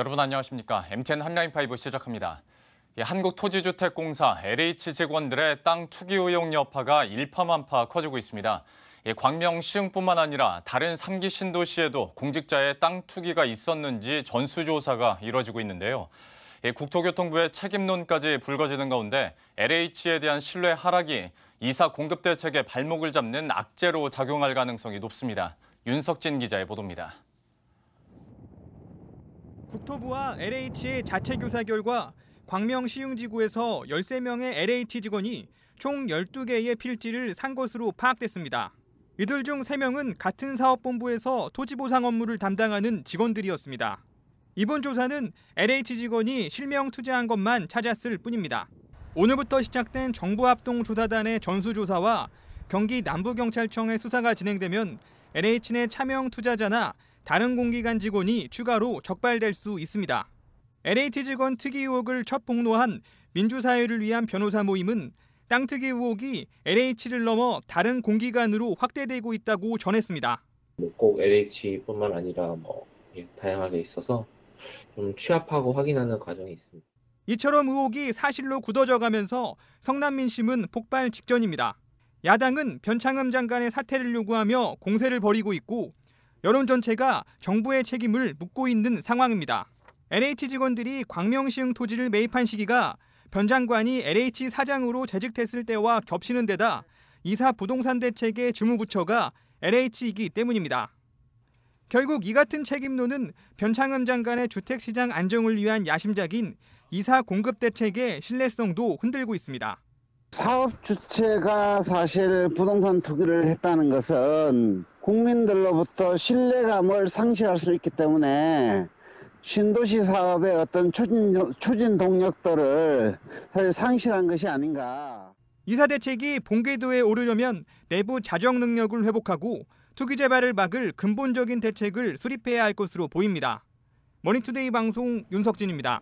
여러분 안녕하십니까? MTN 한라인 파이브 시작합니다. 한국토지주택공사 LH 직원들의 땅 투기 의혹 여파가 일파만파 커지고 있습니다. 광명 시흥뿐만 아니라 다른 3기 신도시에도 공직자의 땅 투기가 있었는지 전수조사가 이뤄지고 있는데요. 국토교통부의 책임론까지 불거지는 가운데 LH에 대한 신뢰 하락이 이사 공급 대책에 발목을 잡는 악재로 작용할 가능성이 높습니다. 윤석진 기자의 보도입니다. 국토부와 LH의 자체 교사 결과 광명 시흥지구에서 13명의 LH 직원이 총 12개의 필지를 산 것으로 파악됐습니다. 이들 중 3명은 같은 사업본부에서 토지보상 업무를 담당하는 직원들이었습니다. 이번 조사는 LH 직원이 실명 투자한 것만 찾았을 뿐입니다. 오늘부터 시작된 정부합동조사단의 전수조사와 경기 남부경찰청의 수사가 진행되면 LH 내 차명 투자자나 다른 공기관 직원이 추가로 적발될 수 있습니다. LAT 직원 특이 의혹을 첫 폭로한 민주사회를 위한 변호사 모임은 땅 특이 의혹이 LH를 넘어 다른 공기관으로 확대되고 있다고 전했습니다. 뭐 꼭 LH뿐만 아니라 뭐 예, 다양하게 있어서 좀 취합하고 확인하는 과정이 있습니다. 이처럼 의혹이 사실로 굳어져가면서 성남 민심은 폭발 직전입니다. 야당은 변창흠 장관의 사퇴를 요구하며 공세를 벌이고 있고 여론 전체가 정부의 책임을 묻고 있는 상황입니다. LH 직원들이 광명시흥 토지를 매입한 시기가 변 장관이 LH 사장으로 재직됐을 때와 겹치는 데다 이사 부동산 대책의 주무부처가 LH이기 때문입니다. 결국 이 같은 책임론은 변창흠 장관의 주택시장 안정을 위한 야심작인 이사 공급 대책의 신뢰성도 흔들고 있습니다. 사업 주체가 사실 부동산 투기를 했다는 것은 국민들로부터 신뢰감을 상실할 수 있기 때문에 신도시 사업의 어떤 추진, 추진 동력들을 사실 상실한 것이 아닌가. 이사 대책이 봉궤도에 오르려면 내부 자정 능력을 회복하고 투기 재발을 막을 근본적인 대책을 수립해야 할 것으로 보입니다. 머니투데이 방송 윤석진입니다.